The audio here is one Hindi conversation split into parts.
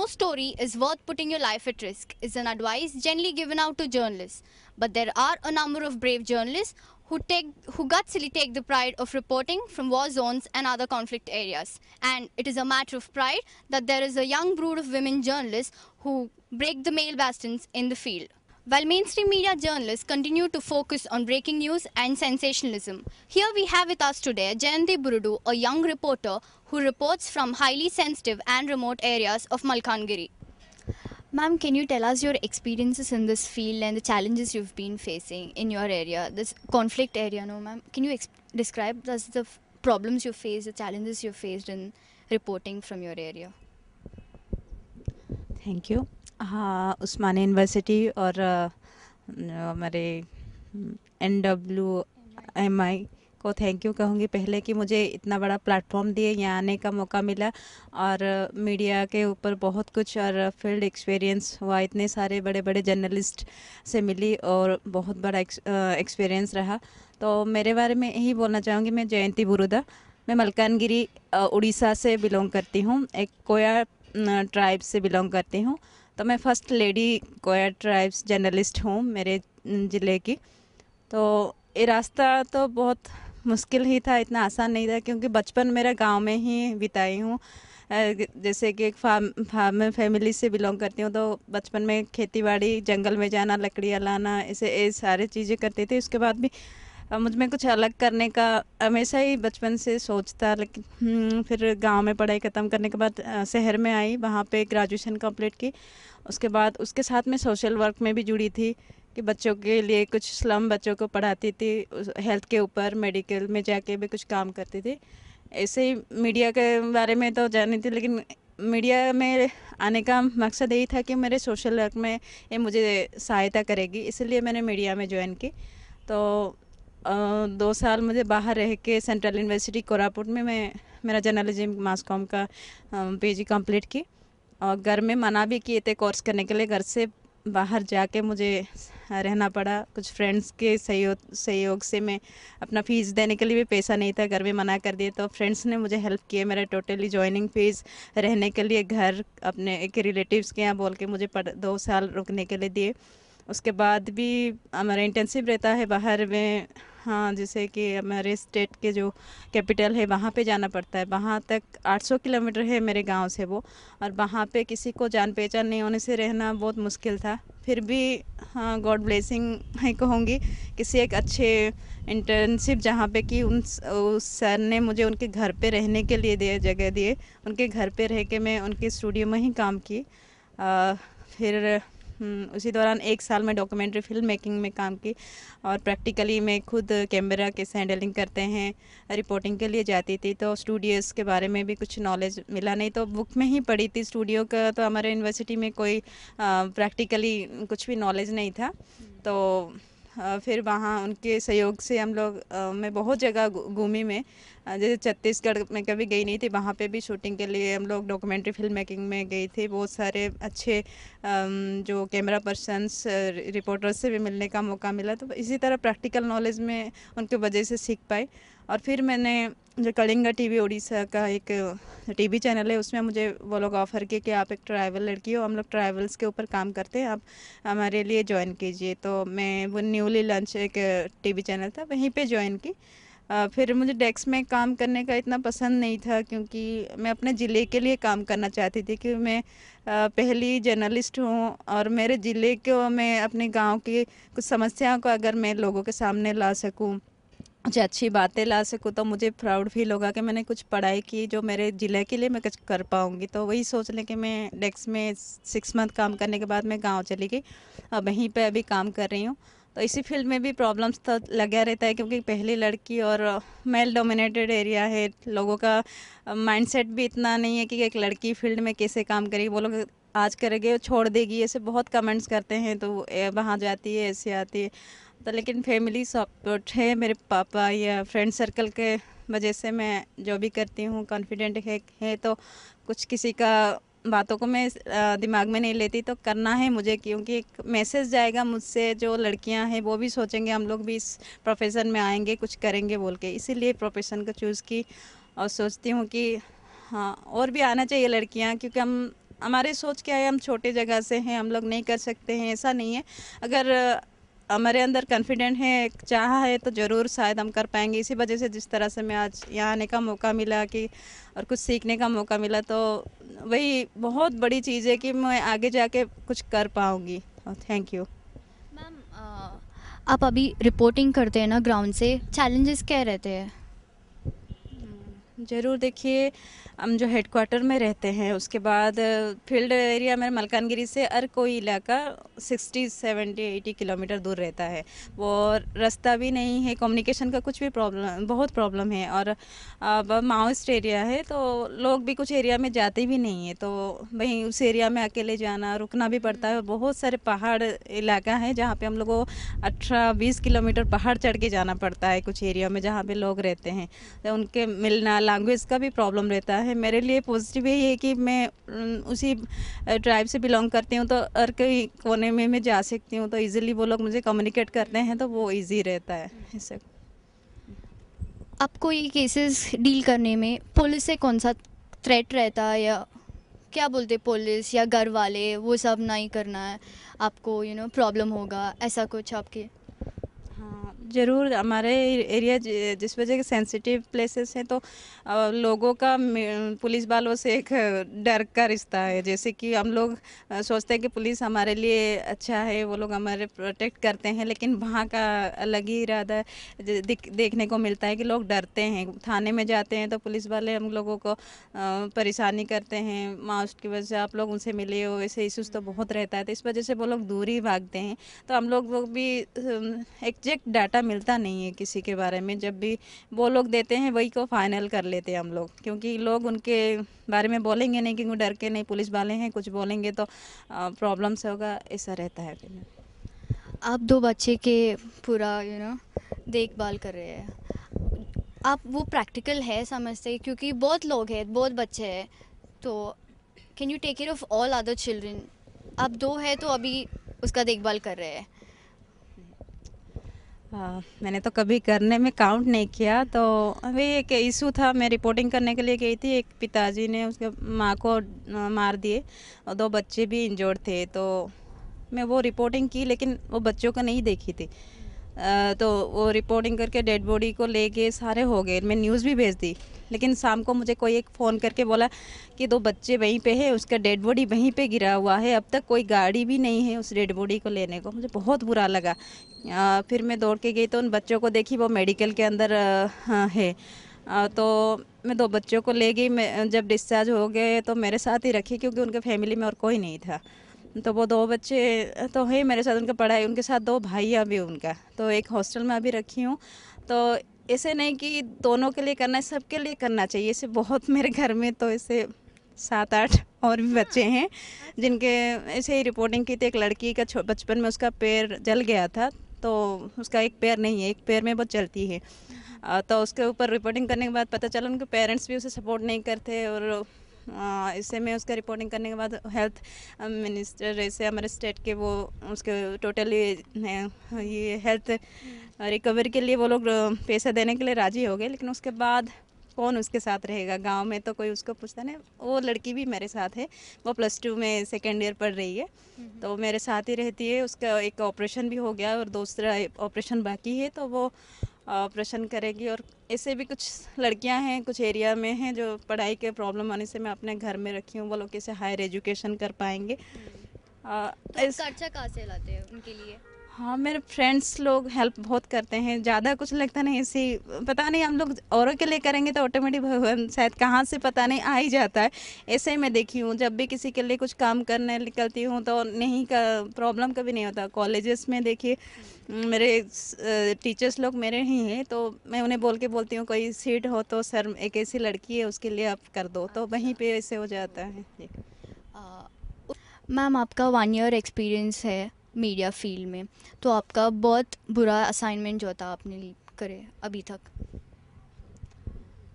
No story is worth putting your life at risk is an advice generally given out to journalists. But there are a number of brave journalists who, take, who gutsily take the pride of reporting from war zones and other conflict areas. And it is a matter of pride that there is a young brood of women journalists who break the male bastions in the field. While mainstream media journalists continue to focus on breaking news and sensationalism, here we have with us today Jayanti Burudu, a young reporter who reports from highly sensitive and remote areas of Malkangiri. Ma'am, can you tell us your experiences in this field and the challenges you've been facing in your area, this conflict area, no ma'am? Can you describe us the problems you face, the challenges you faced in reporting from your area? Thank you. हाँ उस्मान यूनिवर्सिटी और हमारे एन डब्ल्यू एम आई को थैंक यू कहूँगी पहले कि मुझे इतना बड़ा प्लेटफॉर्म दिए यहाँ आने का मौका मिला और मीडिया के ऊपर बहुत कुछ और फील्ड एक्सपीरियंस हुआ इतने सारे बड़े बड़े जर्नलिस्ट से मिली और बहुत बड़ा एक्सपीरियंस रहा तो मेरे बारे में यही बोलना चाहूँगी मैं जयंती बुरुदा मैं मलकानगिरी उड़ीसा से बिलोंग करती हूँ एक कोया ट्राइब से बिलोंग करती हूँ तो मैं फ़र्स्ट लेडी कोयर ट्राइब्स जर्नलिस्ट हूँ मेरे ज़िले की तो ये रास्ता तो बहुत मुश्किल ही था इतना आसान नहीं था क्योंकि बचपन मेरा गांव में ही बिताई हूँ जैसे कि एक फार्म फार्म फैमिली से बिलोंग करती हूँ तो बचपन में खेती बाड़ी जंगल में जाना लकड़ियाँ लाना ऐसे ये सारे चीज़ें करती थी उसके बाद भी मुझ में कुछ अलग करने का हमेशा ही बचपन से सोचता लेकिन हम्म, फिर गांव में पढ़ाई ख़त्म करने के बाद शहर में आई वहाँ पे ग्रेजुएशन कंप्लीट की उसके बाद उसके साथ में सोशल वर्क में भी जुड़ी थी कि बच्चों के लिए कुछ स्लम बच्चों को पढ़ाती थी हेल्थ के ऊपर मेडिकल में जाके भी कुछ काम करती थी ऐसे ही मीडिया के बारे में तो जानी थी लेकिन मीडिया में आने का मकसद यही था कि मेरे सोशल वर्क में ये मुझे सहायता करेगी इसलिए मैंने मीडिया में ज्वाइन की तो दो साल मुझे बाहर रह के सेंट्रल यूनिवर्सिटी कोरापुट में मैं मेरा जर्नलिज्म मास कॉम का पीजी कंप्लीट की और घर में मना भी किए थे कोर्स करने के लिए घर से बाहर जाके मुझे रहना पड़ा कुछ फ्रेंड्स के सहयोग सहयोग से मैं अपना फ़ीस देने के लिए भी पैसा नहीं था घर में मना कर दिए तो फ्रेंड्स ने मुझे हेल्प किए मेरा टोटली जॉइनिंग फ़ीस रहने के लिए घर अपने एक रिलेटिव्स के यहाँ बोल के मुझे पढ़ दो साल रुकने के लिए दिए उसके बाद भी हमारा इंटर्नशिप रहता है बाहर में हाँ जैसे कि हमारे स्टेट के जो कैपिटल है वहाँ पे जाना पड़ता है वहाँ तक 800 किलोमीटर है मेरे गांव से वो और वहाँ पे किसी को जान पहचान नहीं होने से रहना बहुत मुश्किल था फिर भी हाँ गॉड ब्लेसिंग है कहूँगी किसी एक अच्छे इंटर्नशिप जहाँ पे कि उन उस सर ने मुझे उनके घर पे रहने के लिए दिए जगह दिए उनके घर पे रह के मैं उनके स्टूडियो में ही काम की आ, फिर हम्म, उसी दौरान एक साल में डॉक्यूमेंट्री फिल्म मेकिंग में काम की और प्रैक्टिकली मैं खुद कैमरा के हैंडलिंग करते हैं रिपोर्टिंग के लिए जाती थी तो स्टूडियोज़ के बारे में भी कुछ नॉलेज मिला नहीं तो बुक में ही पढ़ी थी स्टूडियो का तो हमारे यूनिवर्सिटी में कोई प्रैक्टिकली कुछ भी नॉलेज नहीं था तो फिर वहाँ उनके सहयोग से हम लोग मैं बहुत जगह घूमी मैं जैसे छत्तीसगढ़ में कभी गई नहीं थी वहाँ पे भी शूटिंग के लिए हम लोग डॉक्यूमेंट्री फिल्म मेकिंग में गई थी बहुत सारे अच्छे जो कैमरा पर्सनस रिपोर्टर्स से भी मिलने का मौका मिला तो इसी तरह प्रैक्टिकल नॉलेज में उनके वजह से सीख पाए और फिर मैंने जो कलिंगा टीवी उड़ीसा का एक टीवी चैनल है उसमें मुझे वो लोग ऑफ़र किए कि आप एक ट्रैवल लड़की हो हम लोग ट्रैवल्स के ऊपर काम करते हैं आप हमारे लिए ज्वाइन कीजिए तो मैं वो न्यूली लॉन्च एक टीवी चैनल था वहीं पे ज्वाइन की फिर मुझे डेस्क में काम करने का इतना पसंद नहीं था क्योंकि मैं अपने ज़िले के लिए काम करना चाहती थी क्योंकि मैं पहली जर्नलिस्ट हूँ और मेरे ज़िले को मैं अपने गांव की कुछ समस्याओं को अगर मैं लोगों के सामने ला सकूँ मुझे अच्छी बातें ला सकूँ तो मुझे प्राउड फील होगा कि मैंने कुछ पढ़ाई की जो मेरे ज़िले के लिए मैं कुछ कर पाऊँगी तो वही सोच लें कि मैं डेस्क में सिक्स मंथ काम करने के बाद मैं गांव चली गई अब वहीं पे अभी काम कर रही हूँ तो इसी फील्ड में भी प्रॉब्लम्स तो लगा रहता है क्योंकि पहली लड़की और मेल डोमिनेटेड एरिया है लोगों का माइंड भी इतना नहीं है कि एक लड़की फील्ड में कैसे काम करेगी वो लोग आज करेंगे छोड़ देगी ऐसे बहुत कमेंट्स करते हैं तो वहाँ जाती है ऐसे आती है तो लेकिन फैमिली सपोर्ट है मेरे पापा या फ्रेंड सर्कल के वजह से मैं जो भी करती हूँ कॉन्फिडेंट है, है तो कुछ किसी का बातों को मैं दिमाग में नहीं लेती तो करना है मुझे क्योंकि एक मैसेज जाएगा मुझसे जो लड़कियां हैं वो भी सोचेंगे हम लोग भी इस प्रोफेशन में आएंगे कुछ करेंगे बोल के इसीलिए प्रोफेशन को चूज़ की और सोचती हूँ कि हाँ और भी आना चाहिए लड़कियाँ क्योंकि हम हमारे सोच क्या है हम छोटे जगह से हैं हम लोग नहीं कर सकते हैं ऐसा नहीं है अगर हमारे अंदर कॉन्फिडेंट है एक चाह है तो ज़रूर शायद हम कर पाएंगे इसी वजह से जिस तरह से मैं आज यहाँ आने का मौका मिला कि और कुछ सीखने का मौका मिला तो वही बहुत बड़ी चीज़ है कि मैं आगे जाके कुछ कर पाऊँगी थैंक यू मैम आप अभी रिपोर्टिंग करते हैं ना ग्राउंड से चैलेंजेस क्या रहते हैं ज़रूर देखिए हम जो हेड क्वार्टर में रहते हैं उसके बाद फील्ड एरिया में मलकानगिरी से हर कोई इलाका 60, 70, 80 किलोमीटर दूर रहता है वो रास्ता भी नहीं है कम्युनिकेशन का कुछ भी प्रॉब्लम बहुत प्रॉब्लम है और अब माओस्ट एरिया है तो लोग भी कुछ एरिया में जाते भी नहीं है तो वहीं उस एरिया में अकेले जाना रुकना भी पड़ता है बहुत सारे पहाड़ इलाका है जहाँ पर हम लोग को अठारह बीस किलोमीटर पहाड़ चढ़ के जाना पड़ता है कुछ एरिया में जहाँ पर लोग रहते हैं तो उनके मिलना लैंग्वेज का भी प्रॉब्लम रहता है मेरे लिए पॉजिटिव ये है कि मैं उसी ट्राइब से बिलोंग करती हूँ तो हर कहीं कोने में मैं जा सकती हूँ तो ईजिली वो लोग मुझे कम्युनिकेट करते हैं तो वो ईजी रहता है इससे आपको ये केसेस डील करने में पुलिस से कौन सा थ्रेट रहता है या क्या बोलते पुलिस या घर वाले वो सब नहीं करना है आपको यू नो प्रॉब्लम होगा ऐसा कुछ आपके ज़रूर हमारे एरिया जिस वजह के सेंसिटिव प्लेसेस हैं तो लोगों का पुलिस वालों से एक डर का रिश्ता है जैसे कि हम लोग सोचते हैं कि पुलिस हमारे लिए अच्छा है वो लोग हमारे प्रोटेक्ट करते हैं लेकिन वहाँ का अलग ही इरादा देखने को मिलता है कि लोग डरते हैं थाने में जाते हैं तो पुलिस वाले हम लोगों को परेशानी करते हैं मास्क की वजह से आप लोग उनसे मिले हो ऐसे इशूज़ तो बहुत रहता है तो इस वजह से वो लोग दूर ही भागते हैं तो हम लोग वो भी एग्जैक्ट डाटा पता मिलता नहीं है किसी के बारे में जब भी वो लोग देते हैं वही को फाइनल कर लेते हैं हम लोग क्योंकि लोग उनके बारे में बोलेंगे नहीं क्योंकि डर के नहीं पुलिस वाले हैं कुछ बोलेंगे तो प्रॉब्लम्स होगा ऐसा रहता है फिर आप दो बच्चे के पूरा यू नो देखभाल कर रहे हैं आप वो प्रैक्टिकल है समझते क्योंकि बहुत लोग हैं बहुत बच्चे हैं तो can you take care of all other children आप दो है तो अभी उसका देखभाल कर रहे हैं हाँ, मैंने तो कभी करने में काउंट नहीं किया तो अभी एक इशू था मैं रिपोर्टिंग करने के लिए गई थी एक पिताजी ने उसके माँ को मार दिए और दो बच्चे भी इंजोर्ड थे तो मैं वो रिपोर्टिंग की लेकिन वो बच्चों को नहीं देखी थी तो वो रिपोर्टिंग करके डेड बॉडी को लेके सारे हो गए मैं न्यूज़ भी भेज दी लेकिन शाम को मुझे कोई एक फ़ोन करके बोला कि दो बच्चे वहीं पे हैं उसका डेड बॉडी वहीं पे गिरा हुआ है अब तक कोई गाड़ी भी नहीं है उस डेड बॉडी को लेने को मुझे बहुत बुरा लगा आ, फिर मैं दौड़ के गई तो उन बच्चों को देखी वो मेडिकल के अंदर आ, हाँ, है आ, तो मैं दो बच्चों को ले गई मैं जब डिस्चार्ज हो गए तो मेरे साथ ही रखी क्योंकि उनके फैमिली में और कोई नहीं था तो वो दो बच्चे तो हैं मेरे साथ उनका पढ़ाई उनके साथ दो भाइयाँ भी उनका तो एक हॉस्टल में अभी रखी हूँ तो ऐसे नहीं कि दोनों के लिए करना है सबके लिए करना चाहिए इसे बहुत मेरे घर में तो ऐसे सात आठ और भी बच्चे हैं जिनके ऐसे ही रिपोर्टिंग की थी एक लड़की का बचपन में उसका पैर जल गया था तो उसका एक पैर नहीं है एक पैर में बहुत चलती है तो उसके ऊपर रिपोर्टिंग करने के बाद पता चला उनके पेरेंट्स भी उसे सपोर्ट नहीं करते और इससे मैं उसका रिपोर्टिंग करने के बाद हेल्थ मिनिस्टर जैसे हमारे स्टेट के वो उसके टोटली ये हेल्थ रिकवरी के लिए वो लोग पैसा देने के लिए राज़ी हो गए लेकिन उसके बाद कौन उसके साथ रहेगा गांव में तो कोई उसको पूछता नहीं वो लड़की भी मेरे साथ है वो प्लस टू में सेकेंड ईयर पढ़ रही है हम्म। तो मेरे साथ ही रहती है उसका एक ऑपरेशन भी हो गया और दूसरा ऑपरेशन बाकी है तो वो ऑपरेशन करेगी और ऐसे भी कुछ लड़कियां हैं कुछ एरिया में हैं जो पढ़ाई के प्रॉब्लम होने से मैं अपने घर में रखी हूँ वो लोग कैसे हायर एजुकेशन कर पाएंगे हम्म। आ, तो इस... खर्चा कहाँ से लाते हैं उनके लिए हाँ मेरे फ्रेंड्स लोग हेल्प बहुत करते हैं ज़्यादा कुछ लगता नहीं इसी पता नहीं हम लोग औरों के लिए करेंगे तो ऑटोमेटिक भगवान शायद कहाँ से पता नहीं आ ही जाता है ऐसे ही मैं देखी हूँ जब भी किसी के लिए कुछ काम करने निकलती हूँ तो नहीं का प्रॉब्लम कभी नहीं होता कॉलेजेस में देखिए मेरे टीचर्स लोग मेरे ही हैं तो मैं उन्हें बोल के बोलती हूँ कोई सीट हो तो सर एक ऐसी लड़की है उसके लिए आप कर दो तो वहीं पर ऐसे हो जाता है मैम आपका वन ईयर एक्सपीरियंस है मीडिया फील्ड में तो आपका बहुत बुरा असाइनमेंट जो था आपने करे अभी तक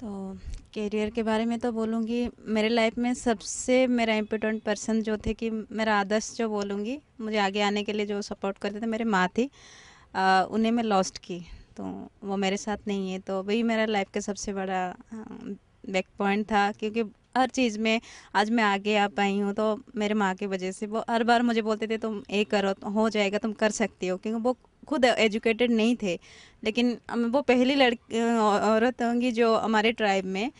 तो करियर के बारे में तो बोलूँगी मेरे लाइफ में सबसे मेरा इम्पोर्टेंट पर्सन जो थे कि मेरा आदर्श जो बोलूँगी मुझे आगे आने के लिए जो सपोर्ट करते थे मेरे माँ थी उन्हें मैं लॉस्ट की तो वो मेरे साथ नहीं है तो वही मेरा लाइफ का सबसे बड़ा बैक पॉइंट था क्योंकि हर चीज़ में आज मैं आगे आ पाई हूँ तो मेरे माँ की वजह से वो हर बार मुझे बोलते थे तुम ये करो हो जाएगा तुम कर सकती हो क्योंकि वो खुद एजुकेटेड नहीं थे लेकिन वो पहली लड़की औरत होंगी जो हमारे ट्राइब में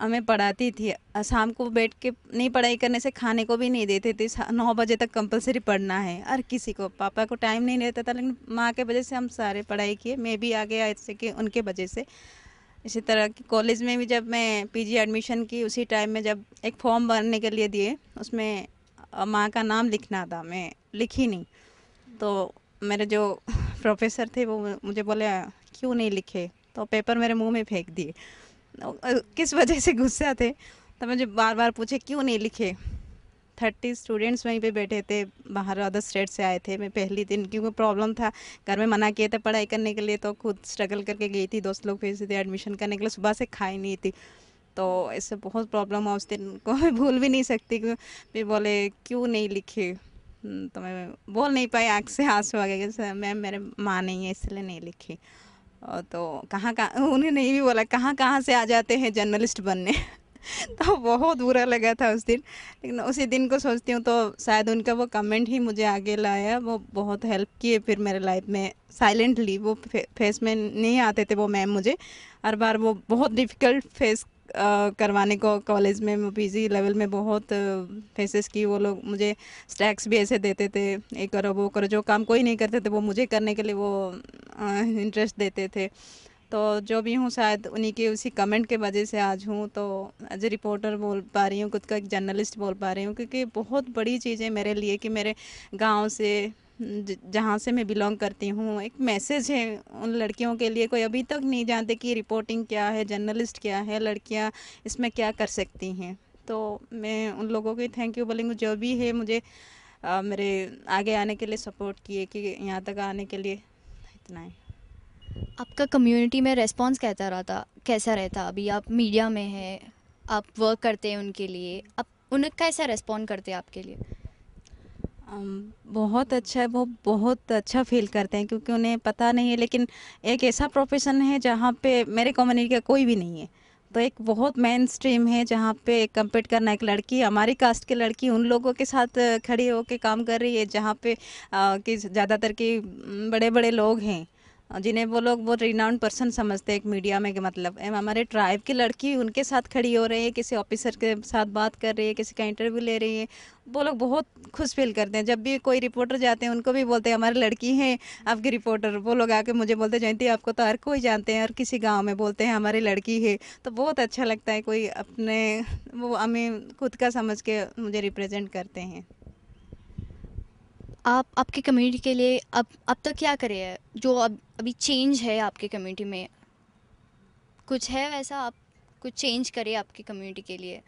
हमें पढ़ाती थी शाम को बैठ के नहीं पढ़ाई करने से खाने को भी नहीं देते थे नौ बजे तक कंपलसरी पढ़ना है हर किसी को पापा को टाइम नहीं रहता था लेकिन माँ के वजह से हम सारे पढ़ाई किए मैं भी आगे आ सके उनके वजह से इसी तरह की कॉलेज में भी जब मैं पीजी एडमिशन की उसी टाइम में जब एक फॉर्म भरने के लिए दिए उसमें माँ का नाम लिखना था मैं लिखी नहीं तो मेरे जो प्रोफेसर थे वो मुझे बोले क्यों नहीं लिखे तो पेपर मेरे मुंह में फेंक दिए किस वजह से गुस्सा थे तो मुझे बार बार पूछे क्यों नहीं लिखे थर्टी स्टूडेंट्स वहीं पे बैठे थे बाहर अदर स्टेट से आए थे मैं पहली दिन क्योंकि प्रॉब्लम था घर में मना किए थे पढ़ाई करने के लिए तो खुद स्ट्रगल करके गई थी दोस्त लोग भेजे थे एडमिशन करने के लिए सुबह से खाई नहीं थी तो इससे बहुत प्रॉब्लम हुआ उस दिन को मैं भूल भी नहीं सकती फिर बोले क्यों नहीं लिखी हम्म, तो मैं बोल नहीं पाई आँख से आंसू आ गए सर मैम मेरे माँ नहीं है इसलिए नहीं लिखी तो कहाँ कहाँ उन्हें नहीं भी बोला कहाँ कहाँ से आ जाते हैं जर्नलिस्ट बनने तो बहुत बुरा लगा था उस दिन लेकिन उसी दिन को सोचती हूँ तो शायद उनका वो कमेंट ही मुझे आगे लाया वो बहुत हेल्प किए फिर मेरे लाइफ में साइलेंटली वो फे, फेस में नहीं आते थे वो मैम मुझे हर बार वो बहुत डिफ़िकल्ट फेस करवाने को कॉलेज में पी जी लेवल में बहुत फेसेस की वो लोग मुझे स्टैक्स भी ऐसे देते थे एक करो वो करो जो काम कोई नहीं करते थे वो मुझे करने के लिए वो इंटरेस्ट देते थे तो जो भी हूँ शायद उन्हीं के उसी कमेंट के वजह से आज हूँ तो एज ए रिपोर्टर बोल पा रही हूँ खुद का एक जर्नलिस्ट बोल पा रही हूँ क्योंकि बहुत बड़ी चीज़ है मेरे लिए कि मेरे गाँव से जहाँ से मैं बिलोंग करती हूँ एक मैसेज है उन लड़कियों के लिए कोई अभी तक नहीं जानते कि रिपोर्टिंग क्या है जर्नलिस्ट क्या है लड़कियाँ इसमें क्या कर सकती हैं तो मैं उन लोगों की थैंक यू बोलेंगे जो भी है मुझे आ, मेरे आगे आने के लिए सपोर्ट किए कि यहाँ तक आने के लिए इतना ही आपका कम्युनिटी में रेस्पॉन्स कैसा रहता कैसा रहता अभी आप मीडिया में हैं आप वर्क करते हैं उनके लिए आप उन्हें कैसा रेस्पॉन्ड करते हैं आपके लिए Um, बहुत अच्छा है वो बहुत अच्छा फील करते हैं क्योंकि उन्हें पता नहीं है लेकिन एक ऐसा प्रोफेशन है जहाँ पे मेरे कम्युनिटी का कोई भी नहीं है तो एक बहुत मेन स्ट्रीम है जहाँ पे कम्पीट करना एक लड़की हमारी कास्ट की लड़की उन लोगों के साथ खड़ी होकर काम कर रही है जहाँ पे कि ज़्यादातर के बड़े बड़े लोग हैं जिन्हें वो लोग बहुत रिनाउंड पर्सन समझते हैं एक मीडिया में मतलब हमारे ट्राइब की लड़की उनके साथ खड़ी हो रही है किसी ऑफिसर के साथ बात कर रही है किसी का इंटरव्यू ले रही है वो लोग बहुत खुश फील करते हैं जब भी कोई रिपोर्टर जाते हैं उनको भी बोलते हैं हमारी लड़की है आपकी रिपोर्टर वो लोग आके मुझे बोलते हैं जयंती आपको तो हर कोई जानते हैं और किसी गाँव में बोलते हैं हमारी लड़की है तो बहुत अच्छा लगता है कोई अपने वो हमें खुद का समझ के मुझे रिप्रेजेंट करते हैं आप आपकी कम्युनिटी के लिए अब अब तक क्या करे है जो अब अभी चेंज है आपकी कम्युनिटी में कुछ है वैसा आप कुछ चेंज करे आपकी कम्युनिटी के लिए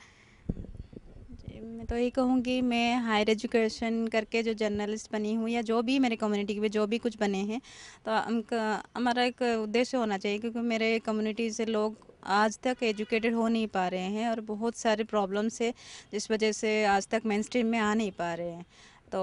मैं तो यही कहूँगी मैं हायर एजुकेशन करके जो जर्नलिस्ट बनी हूँ या जो भी मेरे कम्युनिटी के जो भी कुछ बने हैं तो हमारा एक उद्देश्य होना चाहिए क्योंकि मेरे कम्युनिटी से लोग आज तक एजुकेटेड हो नहीं पा रहे हैं और बहुत सारे प्रॉब्लम्स है जिस वजह से आज तक मेन स्ट्रीम में आ नहीं पा रहे हैं तो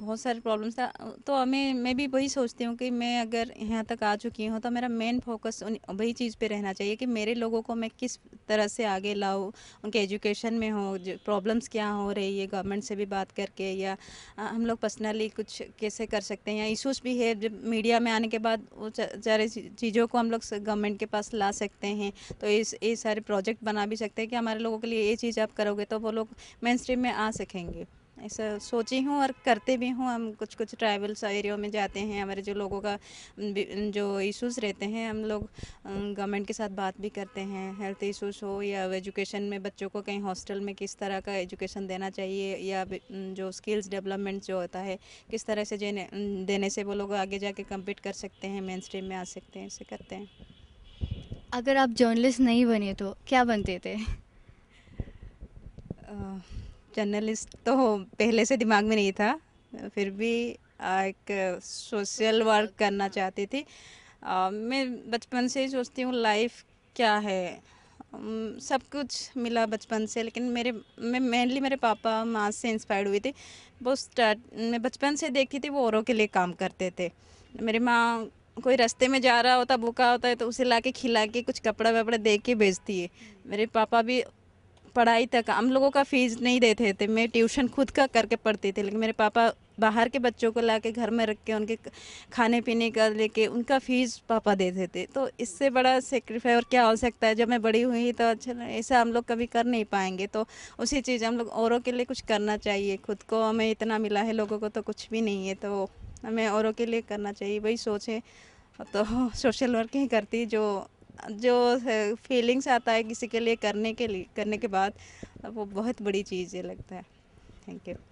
बहुत सारे प्रॉब्लम्स था तो हमें मैं भी वही सोचती हूँ कि मैं अगर यहाँ तक आ चुकी हूँ तो मेरा मेन फोकस वही चीज़ पे रहना चाहिए कि मेरे लोगों को मैं किस तरह से आगे लाऊँ उनके एजुकेशन में हो प्रॉब्लम्स क्या हो रही है गवर्नमेंट से भी बात करके या हम लोग पर्सनली कुछ कैसे कर सकते हैं या इशूज़ भी है जब मीडिया में आने के बाद वो सारे चीज़ों को हम लोग गवर्नमेंट के पास ला सकते हैं तो ये सारे प्रोजेक्ट बना भी सकते हैं कि हमारे लोगों के लिए ये चीज़ आप करोगे तो वो लोग मेन स्ट्रीम में आ सकेंगे ऐसा सोची हूँ और करते भी हूँ हम कुछ कुछ ट्राइबल्स एरियो में जाते हैं हमारे जो लोगों का जो इश्यूज़ रहते हैं हम लोग गवर्नमेंट के साथ बात भी करते हैं हेल्थ इश्यूज़ हो या एजुकेशन में बच्चों को कहीं हॉस्टल में किस तरह का एजुकेशन देना चाहिए या जो स्किल्स डेवलपमेंट जो होता है किस तरह से देने से वो लोग आगे जाके कम्पीट कर सकते हैं मेन स्ट्रीम में आ सकते हैं ऐसे करते हैं अगर आप जर्नलिस्ट नहीं बने तो क्या बनते थे जर्नलिस्ट तो पहले से दिमाग में नहीं था फिर भी एक सोशल वर्क करना चाहती थी आ, मैं बचपन से ही सोचती हूँ लाइफ क्या है सब कुछ मिला बचपन से लेकिन मेरे मैं मेनली मेरे पापा माँ से इंस्पायर्ड हुई थी वो स्टार्ट मैं बचपन से देखती थी वो औरों के लिए काम करते थे मेरी माँ कोई रास्ते में जा रहा होता भूखा होता है तो उसे ला के खिला के कुछ कपड़ा वपड़ा दे के बेचती है मेरे पापा भी पढ़ाई तक हम लोगों का फीस नहीं देते थे मैं ट्यूशन खुद का करके पढ़ती थी लेकिन मेरे पापा बाहर के बच्चों को ला के घर में रख के उनके खाने पीने का लेके उनका फीस पापा देते थे तो इससे बड़ा सेक्रीफाई और क्या हो सकता है जब मैं बड़ी हुई तो अच्छा ऐसा हम लोग कभी कर नहीं पाएंगे तो उसी चीज़ हम लोग औरों के लिए कुछ करना चाहिए खुद को हमें इतना मिला है लोगों को तो कुछ भी नहीं है तो हमें औरों के लिए करना चाहिए वही सोच है तो सोशल वर्क ही करती जो जो फीलिंग्स आता है किसी के लिए करने के लिए करने के बाद वो बहुत बड़ी चीज़ लगता है थैंक यू